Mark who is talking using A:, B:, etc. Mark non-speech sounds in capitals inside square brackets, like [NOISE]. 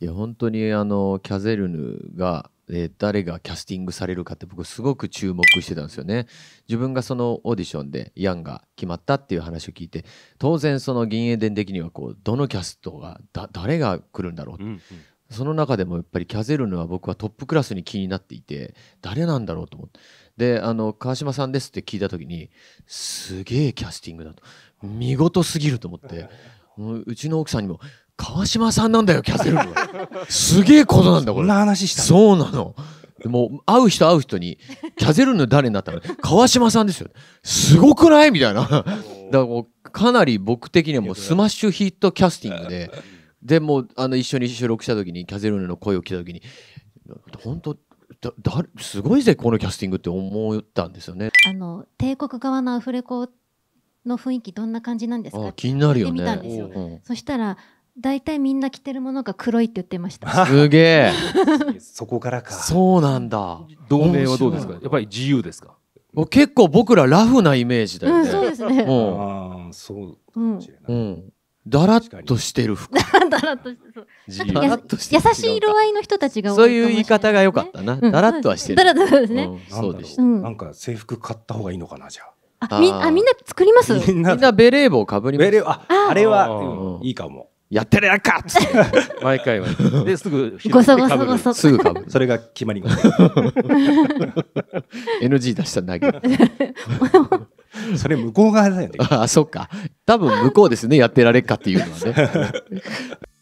A: や本当にあのキャゼルヌが、えー、誰がキャスティングされるかって僕すごく注目してたんですよね。自分がそのオーディションでヤンが決まったっていう話を聞いて当然その銀英伝的にはこうどのキャストがだ誰が来るんだろう、うんうん、その中でもやっぱりキャゼルヌは僕はトップクラスに気になっていて誰なんだろうと思って。であの川島さんですって聞いた時にすげえキャスティングだと見事すぎると思って [LAUGHS] うちの奥さんにも川島さんなんだよキャセルすげえことなんだこれそんな話したそうなのでも会う人会う人にキャゼルの誰になったの川島さんですよすごくないみたいなだからもうかなり僕的にはもうスマッシュヒットキャスティングででもうあの一緒に収録した時にキャゼルヌの声を聞いた時に本当だだすごいぜこのキャスティングって思ったんですよね。あの帝国側のアフレコの雰囲気どんな感じなんですか気になるよね。そしたら大体みんな着てるものが黒いって言ってました [LAUGHS] すげえそこからかそうなんだ同盟はどうですかやっぱり自由ですか結構僕らラフなイメージだよね、うん、そうですね、うん、ああそうかもうん、だらっとしてる服だらっとしてる優しい色合いの人たちがそういう言い方が良かったな、だらっとはしてるだらっとですね、そうでしたなんか制服買った方がいいのかなじゃああみあみんな作りますみんなベレー帽かぶりますああれは、いいかもやってるやんかっつ [LAUGHS] って毎回はですぐごそごそごそすぐかぶそれが決まります NG 出したんだけど。[LAUGHS] それ向こう側だよねあそっか多分向こうですねやってられっかっていうのはね [LAUGHS]